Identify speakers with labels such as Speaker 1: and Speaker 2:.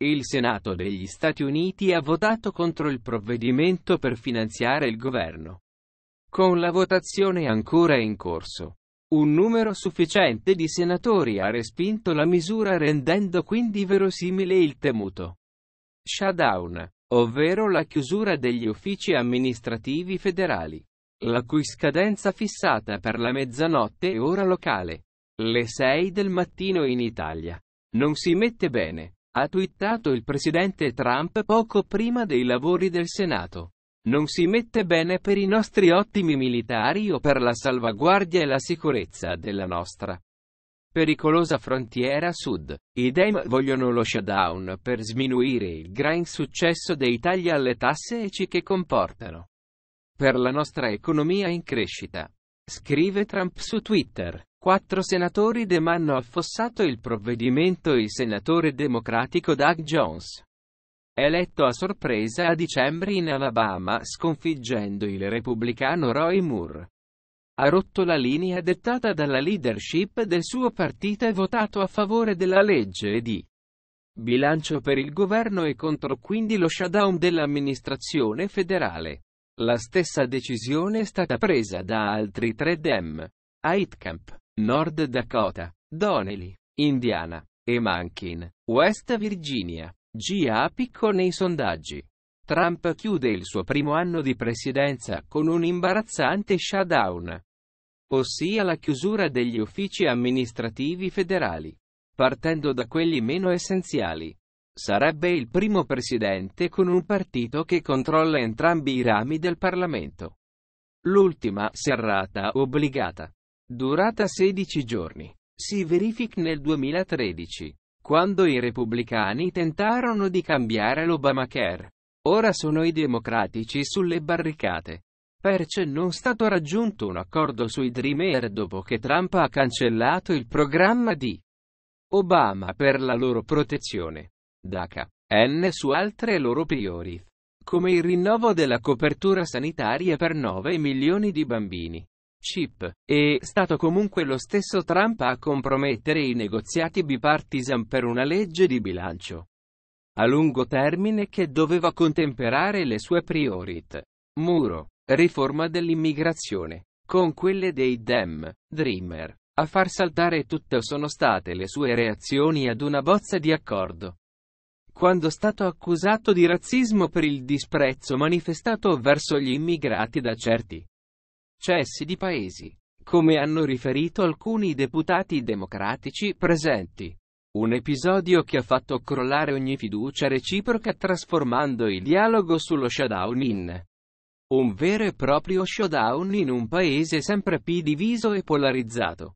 Speaker 1: Il Senato degli Stati Uniti ha votato contro il provvedimento per finanziare il governo. Con la votazione ancora in corso, un numero sufficiente di senatori ha respinto la misura rendendo quindi verosimile il temuto shutdown, ovvero la chiusura degli uffici amministrativi federali, la cui scadenza fissata per la mezzanotte e ora locale, le 6 del mattino in Italia, non si mette bene ha twittato il presidente Trump poco prima dei lavori del Senato. Non si mette bene per i nostri ottimi militari o per la salvaguardia e la sicurezza della nostra pericolosa frontiera sud. I Dem vogliono lo shutdown per sminuire il gran successo dei tagli alle tasse e ci che comportano. Per la nostra economia in crescita. Scrive Trump su Twitter. Quattro senatori demanno affossato il provvedimento il senatore democratico Doug Jones. Eletto a sorpresa a dicembre in Alabama sconfiggendo il repubblicano Roy Moore. Ha rotto la linea dettata dalla leadership del suo partito e votato a favore della legge di bilancio per il governo e contro quindi lo shutdown dell'amministrazione federale. La stessa decisione è stata presa da altri tre Dem. Aitkamp, Nord Dakota, Donnelly, Indiana, e Mankin, West Virginia. GA a picco nei sondaggi. Trump chiude il suo primo anno di presidenza con un imbarazzante shutdown, ossia la chiusura degli uffici amministrativi federali, partendo da quelli meno essenziali. Sarebbe il primo presidente con un partito che controlla entrambi i rami del Parlamento. L'ultima serrata obbligata durata 16 giorni, si verifica nel 2013, quando i repubblicani tentarono di cambiare l'Obamacare. Ora sono i democratici sulle barricate. Perché non è stato raggiunto un accordo sui Dreamer dopo che Trump ha cancellato il programma di Obama per la loro protezione. DACA. N su altre loro priorità, Come il rinnovo della copertura sanitaria per 9 milioni di bambini. Chip. È stato comunque lo stesso Trump a compromettere i negoziati bipartisan per una legge di bilancio a lungo termine che doveva contemperare le sue priorità. Muro. Riforma dell'immigrazione. Con quelle dei Dem. Dreamer. A far saltare tutto sono state le sue reazioni ad una bozza di accordo. Quando è stato accusato di razzismo per il disprezzo manifestato verso gli immigrati da certi cessi di paesi, come hanno riferito alcuni deputati democratici presenti. Un episodio che ha fatto crollare ogni fiducia reciproca trasformando il dialogo sullo showdown in un vero e proprio showdown in un paese sempre più diviso e polarizzato.